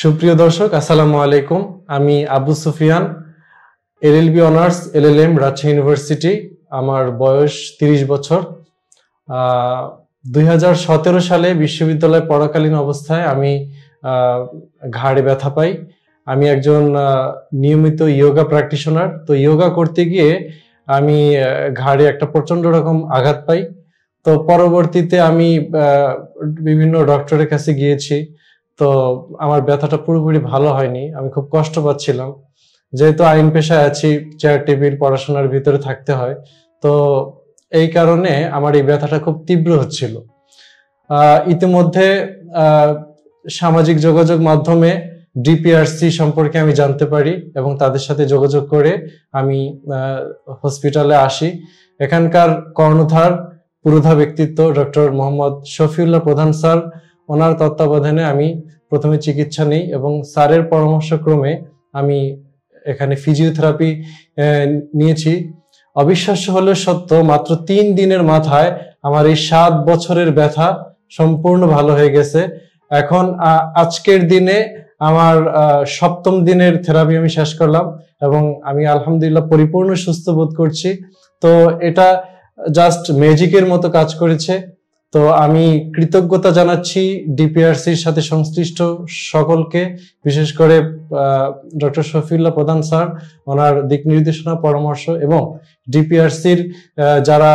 সুপ্রিয় দর্শক আসসালামু আলাইকুম আমি Abu Sufian B honours M Rajshahi university আমার বয়স তিরিশ বছর দুই সালে বিশ্ববিদ্যালয়ে পড়াকালীন অবস্থায় আমি ঘাড়ে ব্যথা পাই আমি একজন নিয়মিত ইয়োগা প্র্যাকটিশনার তো ইয়োগা করতে গিয়ে আমি ঘাড়ে একটা প্রচন্ড রকম আঘাত পাই তো পরবর্তীতে আমি বিভিন্ন ডক্টরের কাছে গিয়েছি তো আমার ব্যথাটা পুরোপুরি ভালো হয়নি আমি খুব কষ্ট পাচ্ছিলাম যেহেতু আইন পেশায় আছি চেয়ার টেবিল পড়াশোনার ভিতরে থাকতে হয় তো এই কারণে আমার এই ব্যথাটা খুব তীব্র হচ্ছিল ইতিমধ্যে সামাজিক যোগাযোগ মাধ্যমে ডিপিআরসি সম্পর্কে আমি জানতে পারি এবং তাদের সাথে যোগাযোগ করে আমি হসপিটালে আসি এখানকার কর্ণধার পুরোধা ব্যক্তিত্ব ডক্টর মোহাম্মদ শফিউল্লাহ প্রধান স্যার ওনার তত্ত্বাবধানে আমি প্রথমে চিকিৎসা নিই এবং স্যারের পরামর্শক্রমে আমি এখানে ফিজিওথেরাপি নিয়েছি অবিশ্বাস্য হলে সত্য মাত্র তিন দিনের মাথায় আমার এই সাত বছরের ব্যথা সম্পূর্ণ ভালো হয়ে গেছে এখন আজকের দিনে আমার সপ্তম দিনের থেরাপি আমি শেষ করলাম এবং আমি আলহামদুলিল্লাহ পরিপূর্ণ সুস্থ বোধ করছি তো এটা জাস্ট ম্যাজিকের মতো কাজ করেছে তো আমি কৃতজ্ঞতা জানাচ্ছি ডিপিআরসির সাথে সংশ্লিষ্ট সকলকে বিশেষ করে ডক্টর শফিউল্লাহ প্রধান স্যার ওনার দিক নির্দেশনা পরামর্শ এবং ডিপিআরসির যারা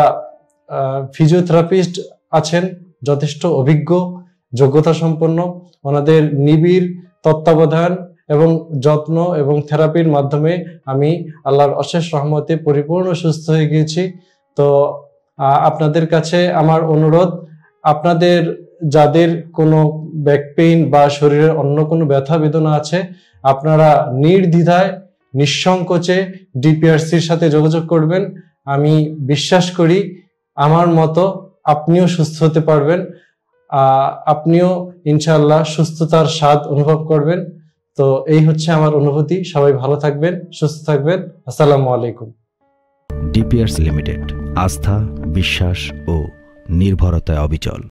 ফিজিওথেরাপিস্ট আছেন যথেষ্ট অভিজ্ঞ যোগ্যতা সম্পন্ন ওনাদের নিবিড় তত্ত্বাবধান এবং যত্ন এবং থেরাপির মাধ্যমে আমি আল্লাহর অশেষ রহমতে পরিপূর্ণ সুস্থ হয়ে গিয়েছি তো আপনাদের কাছে আমার অনুরোধ আপনাদের যাদের কোনো ব্যাক পেইন বা শরীরের অন্য কোনো ব্যথা বেদনা আছে আপনারা নির্দ্বিধায় নিঃসংকোচে ডিপিআরসির সাথে যোগাযোগ করবেন আমি বিশ্বাস করি আমার মতো আপনিও সুস্থ হতে পারবেন আপনিও ইনশাল্লাহ সুস্থতার স্বাদ অনুভব করবেন তো এই হচ্ছে আমার অনুভূতি সবাই ভালো থাকবেন সুস্থ থাকবেন আসসালামু আলাইকুম ডিপিআরসি লিমিটেড আস্থা বিশ্বাস ও নির্ভরতায় অবিচল